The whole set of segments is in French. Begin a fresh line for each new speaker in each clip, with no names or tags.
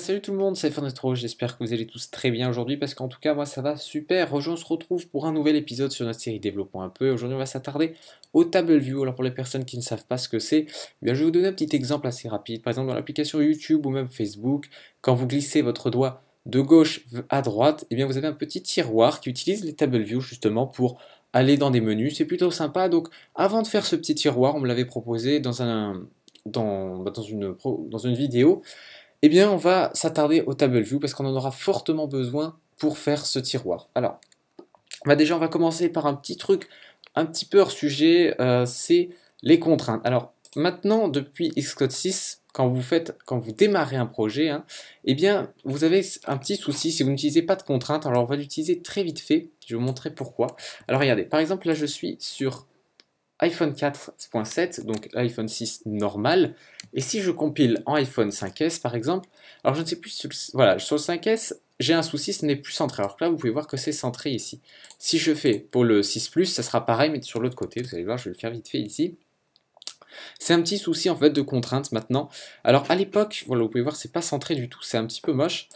salut tout le monde, c'est Fernetro, j'espère que vous allez tous très bien aujourd'hui parce qu'en tout cas moi ça va super. Aujourd'hui on se retrouve pour un nouvel épisode sur notre série développement un peu. Aujourd'hui on va s'attarder au table view. Alors pour les personnes qui ne savent pas ce que c'est, eh je vais vous donner un petit exemple assez rapide. Par exemple dans l'application YouTube ou même Facebook, quand vous glissez votre doigt de gauche à droite, eh bien vous avez un petit tiroir qui utilise les table view justement pour aller dans des menus. C'est plutôt sympa. Donc avant de faire ce petit tiroir, on me l'avait proposé dans un dans, bah, dans, une, dans une vidéo eh bien, on va s'attarder au table view parce qu'on en aura fortement besoin pour faire ce tiroir. Alors, bah déjà, on va commencer par un petit truc un petit peu hors sujet, euh, c'est les contraintes. Alors, maintenant, depuis Xcode 6, quand vous faites, quand vous démarrez un projet, hein, eh bien, vous avez un petit souci si vous n'utilisez pas de contraintes. Alors, on va l'utiliser très vite fait. Je vais vous montrer pourquoi. Alors, regardez, par exemple, là, je suis sur iPhone 4.7, donc l'iPhone 6 normal. Et si je compile en iPhone 5S par exemple, alors je ne sais plus, voilà, sur le 5S, j'ai un souci, ce n'est plus centré. Alors là, vous pouvez voir que c'est centré ici. Si je fais pour le 6 Plus, ça sera pareil, mais sur l'autre côté, vous allez voir, je vais le faire vite fait ici. C'est un petit souci en fait de contrainte maintenant. Alors à l'époque, voilà, vous pouvez voir, c'est pas centré du tout, c'est un petit peu moche.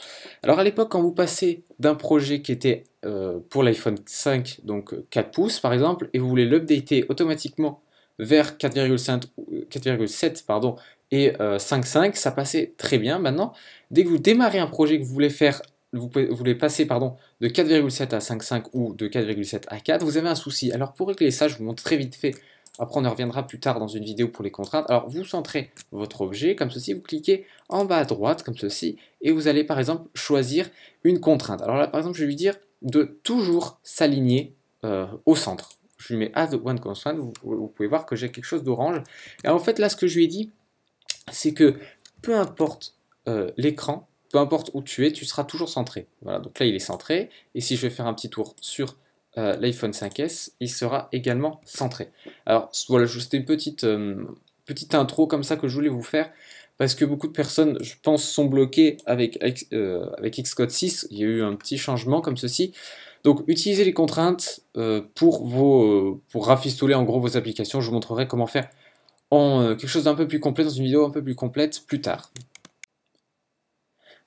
Alors à l'époque, quand vous passez d'un projet qui était euh, pour l'iPhone 5, donc 4 euh, pouces par exemple, et vous voulez l'updater automatiquement vers 4,7 pardon et 5,5, euh, ça passait très bien. Maintenant, dès que vous démarrez un projet que vous voulez faire vous, voulez passer pardon, de 4,7 à 5,5 ou de 4,7 à 4, vous avez un souci. Alors pour régler ça, je vous montre très vite fait. Après, on en reviendra plus tard dans une vidéo pour les contraintes. Alors, vous centrez votre objet comme ceci, vous cliquez en bas à droite comme ceci, et vous allez par exemple choisir une contrainte. Alors là, par exemple, je vais lui dire de toujours s'aligner euh, au centre. Je lui mets as the one constant, vous, pouvez voir que j'ai quelque chose d'orange. Et en fait, là, ce que je lui ai dit, c'est que peu importe euh, l'écran, peu importe où tu es, tu seras toujours centré. Voilà, donc là, il est centré. Et si je vais faire un petit tour sur euh, l'iPhone 5S, il sera également centré. Alors, voilà, juste une petite, petite intro comme ça que je voulais vous faire parce que beaucoup de personnes, je pense, sont bloquées avec, euh, avec Xcode 6. Il y a eu un petit changement comme ceci. Donc, utilisez les contraintes euh, pour, vos, euh, pour rafistoler en gros vos applications. Je vous montrerai comment faire en quelque chose d'un peu plus complet, dans une vidéo un peu plus complète plus tard.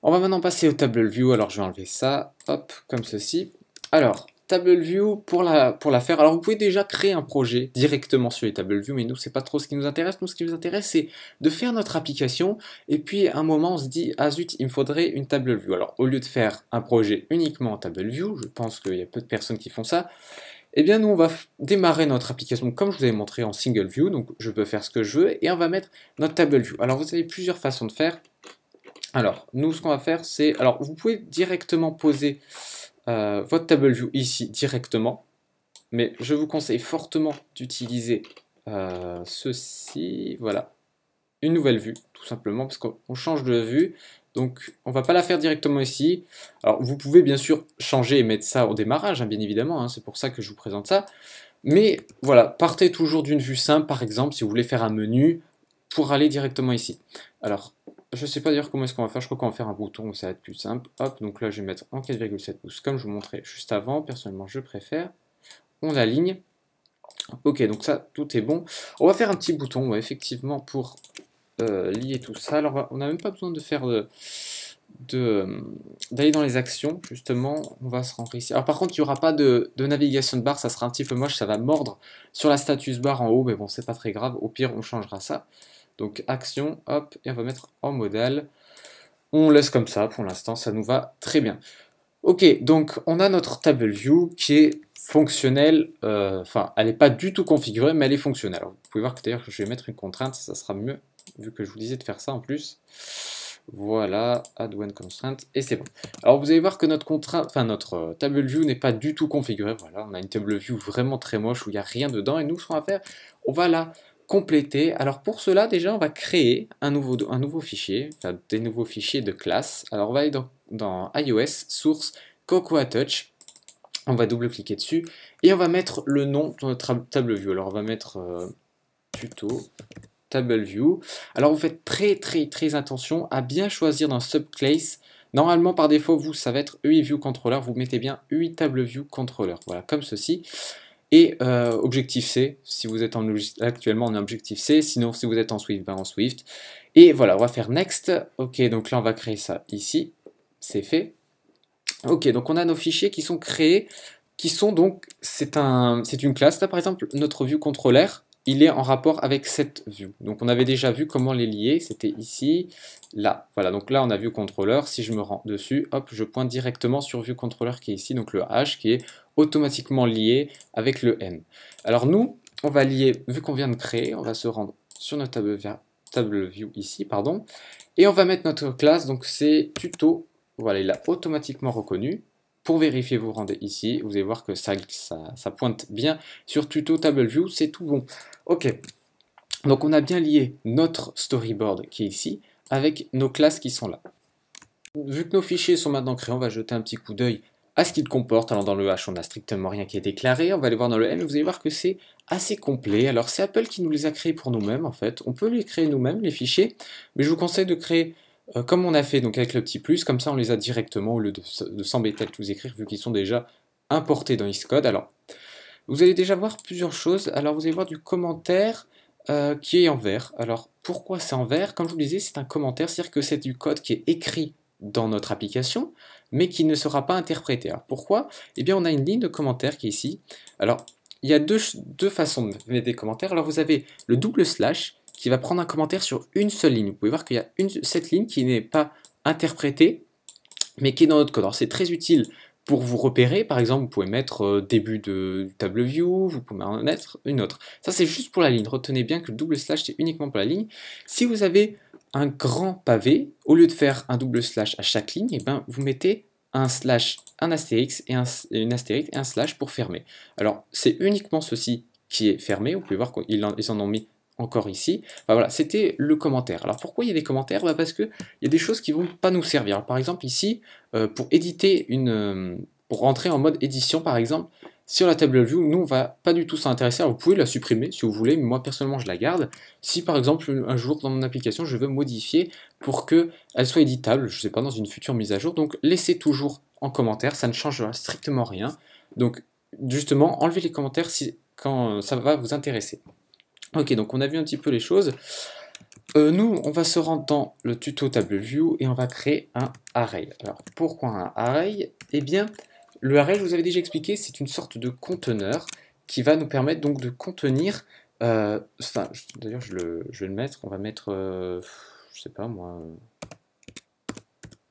On va maintenant passer au table view. Alors, je vais enlever ça, hop, comme ceci. Alors, TableView pour la, pour la faire. Alors vous pouvez déjà créer un projet directement sur les View, mais nous c'est pas trop ce qui nous intéresse. Nous ce qui nous intéresse c'est de faire notre application et puis à un moment on se dit ah zut il me faudrait une View. Alors au lieu de faire un projet uniquement en View, je pense qu'il y a peu de personnes qui font ça. Eh bien nous on va démarrer notre application comme je vous avais montré en single view, donc je peux faire ce que je veux et on va mettre notre View. Alors vous avez plusieurs façons de faire. Alors nous ce qu'on va faire c'est alors vous pouvez directement poser euh, votre table-view ici directement. Mais je vous conseille fortement d'utiliser euh, ceci, voilà, une nouvelle vue, tout simplement, parce qu'on change de vue. Donc, on va pas la faire directement ici. Alors, vous pouvez bien sûr changer et mettre ça au démarrage, hein, bien évidemment, hein, c'est pour ça que je vous présente ça. Mais voilà, partez toujours d'une vue simple, par exemple, si vous voulez faire un menu, pour aller directement ici. Alors, je sais pas d'ailleurs comment est-ce qu'on va faire, je crois qu'on va faire un bouton, ça va être plus simple. Hop, donc là je vais mettre en 4,7 pouces, comme je vous montrais juste avant, personnellement je préfère. On aligne. Ok, donc ça, tout est bon. On va faire un petit bouton, effectivement, pour euh, lier tout ça. Alors, on n'a même pas besoin de faire de euh, d'aller dans les actions, justement, on va se rendre ici. Alors par contre, il n'y aura pas de, navigation de barre, ça sera un petit peu moche, ça va mordre sur la status barre en haut, mais bon, c'est pas très grave, au pire, on changera ça. Donc action, hop, et on va mettre en modal. On laisse comme ça pour l'instant, ça nous va très bien. Ok, donc on a notre table view qui est fonctionnelle, euh, enfin elle n'est pas du tout configurée, mais elle est fonctionnelle. vous pouvez voir que d'ailleurs je vais mettre une contrainte, ça sera mieux, vu que je vous disais de faire ça en plus. Voilà, add one constraint, et c'est bon. Alors vous allez voir que notre contrainte, enfin notre table view n'est pas du tout configurée. Voilà, on a une table view vraiment très moche où il n'y a rien dedans. Et nous, ce qu'on va faire, on va la compléter. Alors pour cela, déjà, on va créer un nouveau, un nouveau fichier, des nouveaux fichiers de classe. Alors on va aller dans, iOS, source, Cocoa Touch. On va double-cliquer dessus et on va mettre le nom de notre table view. Alors on va mettre tuto euh, table view. Alors vous faites très très très attention à bien choisir dans subclass. Normalement par défaut vous ça va être UI e view controller. Vous mettez bien UI e table view controller. Voilà comme ceci. Et euh, objectif C, si vous êtes actuellement en objectif C, sinon si vous êtes en Swift, ben en Swift. Et voilà, on va faire next. Ok, donc là on va créer ça ici. C'est fait. Ok, donc on a nos fichiers qui sont créés, qui sont donc, c'est un, une classe, là par exemple, notre vue contrôleur il est en rapport avec cette vue. Donc on avait déjà vu comment les lier, c'était ici, là. Voilà, donc là on a vu contrôleur. si je me rends dessus, hop, je pointe directement sur vue contrôleur qui est ici, donc le H qui est automatiquement lié avec le N. Alors nous, on va lier, vu qu'on vient de créer, on va se rendre sur notre table, table view ici, pardon, et on va mettre notre classe, donc c'est tuto, voilà, il a automatiquement reconnu, pour vérifier, vous rendez ici, vous allez voir que ça, ça, pointe bien sur Tuto Table View, c'est tout bon. Ok, donc on a bien lié notre storyboard qui est ici avec nos classes qui sont là. Vu que nos fichiers sont maintenant créés, on va jeter un petit coup d'œil à ce qu'ils comportent. Alors dans le H, on n'a strictement rien qui est déclaré. On va aller voir dans le M, vous allez voir que c'est assez complet. Alors c'est Apple qui nous les a créés pour nous-mêmes en fait. On peut les créer nous-mêmes, les fichiers, mais je vous conseille de créer euh, comme on a fait donc avec le petit plus, comme ça on les a directement au lieu de, s'embêter à tous écrire vu qu'ils sont déjà importés dans Xcode. Alors, vous allez déjà voir plusieurs choses. Alors, vous allez voir du commentaire euh, qui est en vert. Alors, pourquoi c'est en vert Comme je vous le disais, c'est un commentaire, c'est-à-dire que c'est du code qui est écrit dans notre application, mais qui ne sera pas interprété. Alors, pourquoi Eh bien, on a une ligne de commentaire qui est ici. Alors, il y a deux, deux façons de mettre des commentaires. Alors, vous avez le double slash qui va prendre un commentaire sur une seule ligne. Vous pouvez voir qu'il y a cette ligne qui n'est pas interprétée, mais qui est dans notre code. Alors c'est très utile pour vous repérer. Par exemple, vous pouvez mettre euh, début de table view, vous pouvez en mettre une autre. Ça c'est juste pour la ligne. Retenez bien que le double slash c'est uniquement pour la ligne. Si vous avez un grand pavé, au lieu de faire un double slash à chaque ligne, et eh ben, vous mettez un slash, un astérix et un, une astérix et un slash pour fermer. Alors c'est uniquement ceci qui est fermé. Vous pouvez voir qu'ils en ont mis encore ici. voilà, c'était le commentaire. Alors pourquoi il y a des commentaires bah, Parce qu'il y a des choses qui vont pas nous servir. par exemple ici, euh, pour éditer une... Euh, pour rentrer en mode édition par exemple, sur la table view, nous on va pas du tout s'intéresser. Vous pouvez la supprimer si vous voulez, mais moi personnellement je la garde. Si par exemple un jour dans mon application je veux modifier pour que elle soit éditable, je sais pas dans une future mise à jour, donc laissez toujours en commentaire, ça ne changera strictement rien. Donc justement enlevez les commentaires si quand ça va vous intéresser. Ok, donc on a vu un petit peu les choses. Euh, nous, on va se rendre dans le tuto TableView et on va créer un array. Alors, pourquoi un array Eh bien, le array, je vous avais déjà expliqué, c'est une sorte de conteneur qui va nous permettre donc de contenir... Euh, enfin, d'ailleurs, je, vais le mettre, on va mettre... Je euh, je sais pas, moi...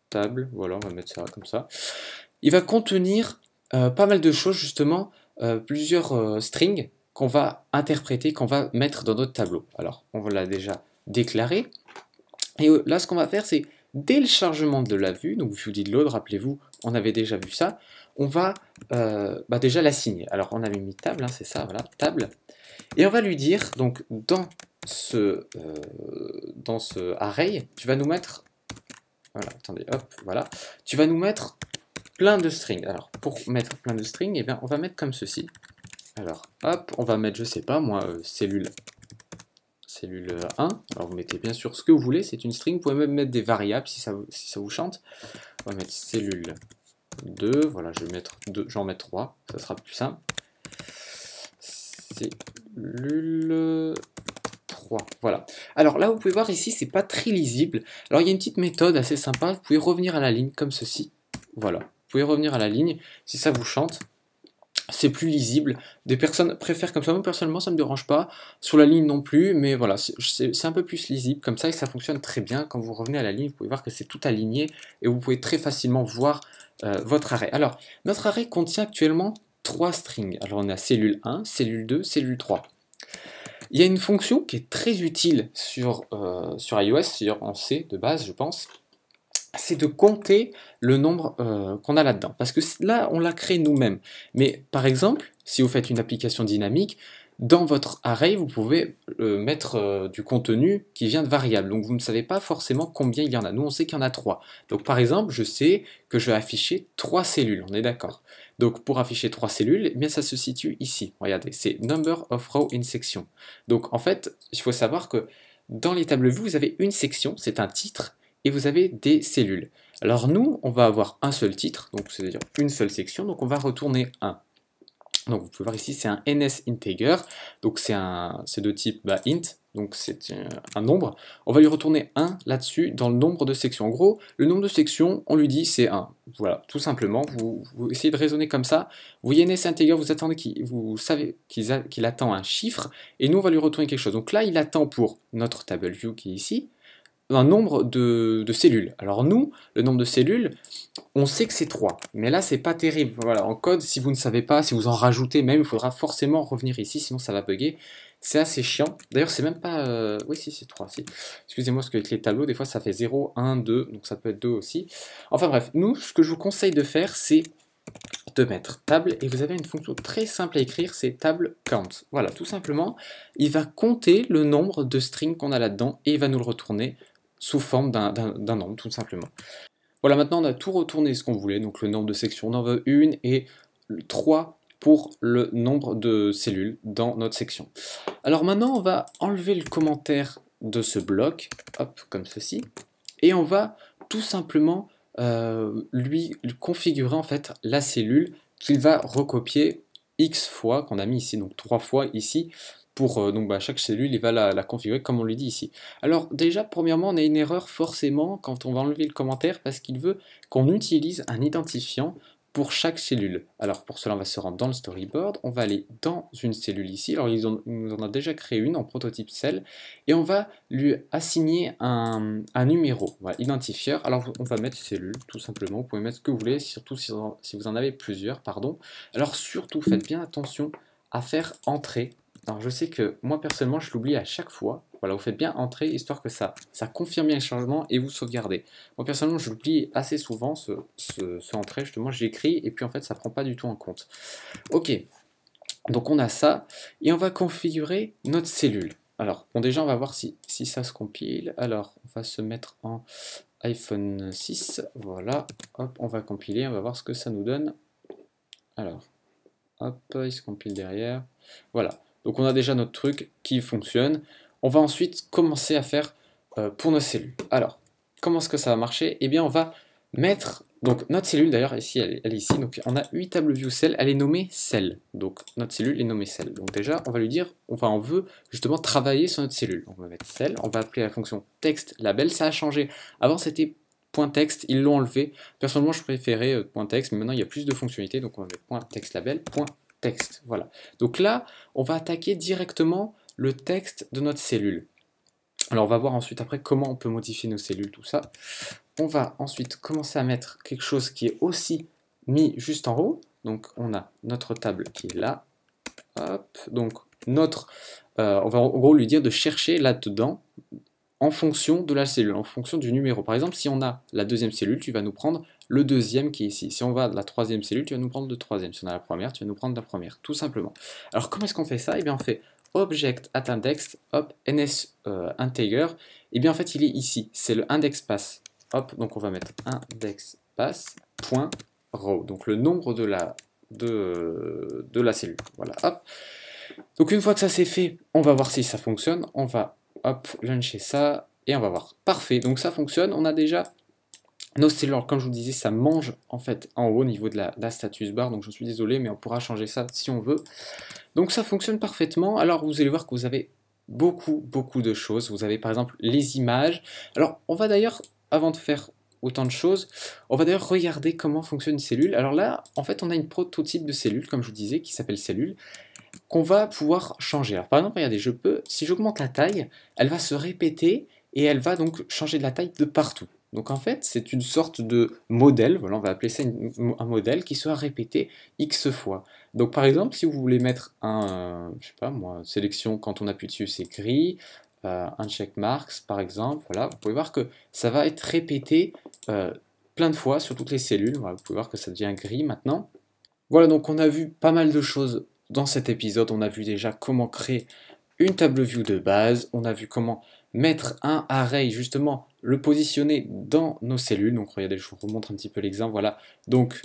table, voilà, on va mettre ça comme ça. Il va contenir pas mal de choses, justement, plusieurs strings, qu'on va interpréter, qu'on va mettre dans notre tableau. Alors, on l'a déjà déclaré. Et euh, là, ce qu'on va faire, c'est dès le chargement de la vue, donc dis de l'autre. rappelez-vous, on avait déjà vu ça, on va euh, bah déjà l'assigner. Alors, on avait mis table, hein, c'est ça, voilà, table. Et on va lui dire, donc, dans ce, euh, dans ce array, tu vas nous mettre... Voilà, attendez, hop, voilà. Tu vas nous mettre plein de strings. Alors, pour mettre plein de strings, et eh bien, on va mettre comme ceci. Alors, hop, on va mettre, je sais pas, moi, euh, cellule cellule 1. Euh, Alors vous mettez bien sûr ce que vous voulez, c'est une string. Vous pouvez même mettre des variables si ça, si ça vous chante. On va mettre cellule 2. Voilà, je vais mettre 2, j'en mets 3, ça sera plus simple. Cellule 3. Voilà. Alors là, vous pouvez voir ici, c'est pas très lisible. Alors il y a une petite méthode assez sympa. Vous pouvez revenir à la ligne comme ceci. Voilà. Vous pouvez revenir à la ligne si ça vous chante c'est plus lisible. Des personnes préfèrent comme ça. Moi, personnellement, ça ne me dérange pas. Sur la ligne non plus, mais voilà, c'est un peu plus lisible comme ça et ça fonctionne très bien. Quand vous revenez à la ligne, vous pouvez voir que c'est tout aligné et vous pouvez très facilement voir euh, votre arrêt. Alors, notre arrêt contient actuellement trois strings. Alors, on a cellule 1, cellule 2, cellule 3. Il y a une fonction qui est très utile sur, euh, iOS, sur iOS, dire en C de base, je pense, c'est de compter le nombre euh, qu'on a là-dedans. Parce que là, on l'a créé nous-mêmes. Mais par exemple, si vous faites une application dynamique, dans votre array, vous pouvez euh, mettre euh, du contenu qui vient de variables. Donc vous ne savez pas forcément combien il y en a. Nous, on sait qu'il y en a trois. Donc par exemple, je sais que je vais afficher trois cellules, on est d'accord. Donc pour afficher trois cellules, eh bien ça se situe ici. Regardez, c'est number of row in section. Donc en fait, il faut savoir que dans les tables vues, vous avez une section, c'est un titre, et vous avez des cellules. Alors nous, on va avoir un seul titre, donc c'est-à-dire une seule section, donc on va retourner 1. Donc vous pouvez voir ici, c'est un ns integer, donc c'est de type bah, int, donc c'est un, nombre. On va lui retourner 1 là-dessus dans le nombre de sections. En gros, le nombre de sections, on lui dit c'est 1. Voilà, tout simplement, vous, essayez de raisonner comme ça. Vous voyez ns vous attendez qu'il, vous savez qu'il, attend un chiffre, et nous on va lui retourner quelque chose. Donc là, il attend pour notre table view qui est ici, un nombre de, cellules. Alors nous, le nombre de cellules, on sait que c'est 3. Mais là, c'est pas terrible. Voilà, en code, si vous ne savez pas, si vous en rajoutez même, il faudra forcément revenir ici, sinon ça va bugger. C'est assez chiant. D'ailleurs, c'est même pas... Euh, oui, si, c'est 3, si. Excusez-moi, parce qu'avec les tableaux, des fois, ça fait 0, 1, 2, donc ça peut être 2 aussi. Enfin bref, nous, ce que je vous conseille de faire, c'est de mettre table, et vous avez une fonction très simple à écrire, c'est table count. Voilà, tout simplement, il va compter le nombre de strings qu'on a là-dedans, et il va nous le retourner sous forme d'un nombre, tout simplement. Voilà, maintenant on a tout retourné ce qu'on voulait, donc le nombre de sections, on en veut une, et 3 pour le nombre de cellules dans notre section. Alors maintenant, on va enlever le commentaire de ce bloc, hop, comme ceci, et on va tout simplement euh, lui, configurer en fait la cellule qu'il va recopier x fois, qu'on a mis ici, donc trois fois ici, pour euh, donc, bah, chaque cellule, il va la, configurer comme on lui dit ici. Alors déjà, premièrement, on a une erreur forcément quand on va enlever le commentaire parce qu'il veut qu'on utilise un identifiant pour chaque cellule. Alors pour cela, on va se rendre dans le storyboard, on va aller dans une cellule ici, alors ils, nous en a déjà créé une en prototype cell, et on va lui assigner un, numéro, voilà, identifieur, alors on va mettre cellule tout simplement, vous pouvez mettre ce que vous voulez, surtout si, si vous en avez plusieurs, pardon. Alors surtout, faites bien attention à faire entrer alors je sais que moi personnellement je l'oublie à chaque fois. Voilà, vous faites bien entrer histoire que ça, ça confirme bien le changement et vous sauvegardez. Moi personnellement je l'oublie assez souvent ce, ce, entrée, justement j'écris et puis en fait ça prend pas du tout en compte. Ok, donc on a ça et on va configurer notre cellule. Alors, bon déjà on va voir si, si ça se compile. Alors, on va se mettre en iPhone 6. Voilà, hop, on va compiler, on va voir ce que ça nous donne. Alors, hop, il se compile derrière. Voilà, donc on a déjà notre truc qui fonctionne. On va ensuite commencer à faire euh, pour nos cellules. Alors, comment est-ce que ça va marcher Eh bien, on va mettre... Donc notre cellule, d'ailleurs, ici, elle, est ici. Donc on a 8 tables view cell. Elle est nommée cell. Donc notre cellule est nommée cell. Donc déjà, on va lui dire, enfin, on veut justement travailler sur notre cellule. on va mettre cell. On va appeler la fonction textLabel, label. Ça a changé. Avant, c'était .text, ils l'ont enlevé. Personnellement, je préférais euh, .text, mais maintenant il y a plus de fonctionnalités, donc on va mettre point label, texte. Voilà. Donc là, on va attaquer directement le texte de notre cellule. Alors on va voir ensuite après comment on peut modifier nos cellules, tout ça. On va ensuite commencer à mettre quelque chose qui est aussi mis juste en haut. Donc on a notre table qui est là. Hop. Donc notre, euh, on va en gros lui dire de chercher là-dedans en fonction de la cellule, en fonction du numéro. Par exemple, si on a la deuxième cellule, tu vas nous prendre le deuxième qui est ici. Si on va de la troisième cellule, tu vas nous prendre le troisième. Si on a la première, tu vas nous prendre la première, tout simplement. Alors comment est-ce qu'on fait ça Eh bien on fait object at index, hop, ns euh, integer, et eh bien en fait il est ici, c'est le index pass. Hop, donc on va mettre index pass point row, donc le nombre de la, de la cellule. Voilà, hop. Donc une fois que ça c'est fait, on va voir si ça fonctionne. On va hop, lancer ça, et on va voir. Parfait, donc ça fonctionne, on a déjà nos cellules. comme je vous disais, ça mange en fait en haut au niveau de la, la, status bar, donc je suis désolé, mais on pourra changer ça si on veut. Donc ça fonctionne parfaitement, alors vous allez voir que vous avez beaucoup, beaucoup de choses. Vous avez par exemple les images. Alors on va d'ailleurs, avant de faire autant de choses, on va d'ailleurs regarder comment fonctionne une cellule. Alors là, en fait, on a une prototype de cellule, comme je vous disais, qui s'appelle cellule qu'on va pouvoir changer. par exemple, regardez, je peux, si j'augmente la taille, elle va se répéter et elle va donc changer de la taille de partout. Donc en fait, c'est une sorte de modèle, voilà, on va appeler ça un modèle qui sera répété x fois. Donc par exemple, si vous voulez mettre un, euh, je sais pas moi, sélection, quand on appuie dessus, c'est gris, euh, un check marks par exemple, voilà, vous pouvez voir que ça va être répété euh, plein de fois sur toutes les cellules, vous pouvez voir que ça devient gris maintenant. Voilà, donc on a vu pas mal de choses dans cet épisode, on a vu déjà comment créer une table view de base, on a vu comment mettre un array, justement, le positionner dans nos cellules. Donc regardez, je vous remontre un petit peu l'exemple, voilà. Donc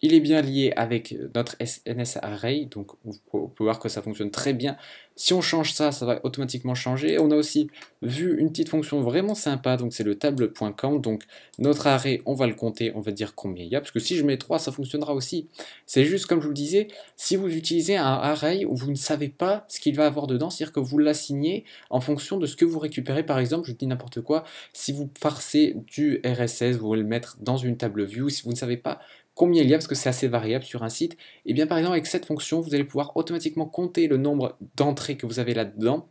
il est bien lié avec euh, notre SNS array, donc on peut voir que ça fonctionne très bien. Si on change ça, ça va automatiquement changer. On a aussi vu une petite fonction vraiment sympa, donc c'est le table.count. Donc notre array, on va le compter, on va dire combien il y a, parce que si je mets 3, ça fonctionnera aussi. C'est juste comme je vous le disais, si vous utilisez un array où vous ne savez pas ce qu'il va avoir dedans, c'est-à-dire que vous l'assignez en fonction de ce que vous récupérez. Par exemple, je dis n'importe quoi, si vous farcez du RSS, vous voulez le mettre dans une table view, si vous ne savez pas Combien il y a, parce que c'est assez variable sur un site Et eh bien par exemple avec cette fonction, vous allez pouvoir automatiquement compter le nombre d'entrées que vous avez là-dedans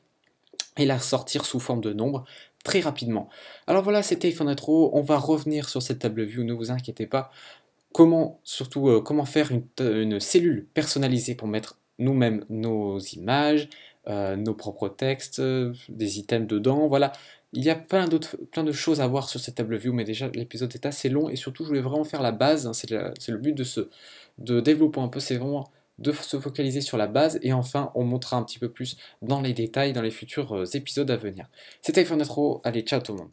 et la sortir sous forme de nombre très rapidement. Alors voilà, c'était Intro. on va revenir sur cette table view, ne vous inquiétez pas. Comment, surtout, euh, comment faire une, cellule personnalisée pour mettre nous-mêmes nos images, euh, nos propres textes, euh, des items dedans, voilà. Il y a plein, plein de choses à voir sur cette table view, mais déjà l'épisode est assez long et surtout je voulais vraiment faire la base, hein, c'est le but de ce de développer un peu, c'est vraiment de se focaliser sur la base et enfin on montrera un petit peu plus dans les détails dans les futurs euh, épisodes à venir. C'était iPhone allez ciao tout le monde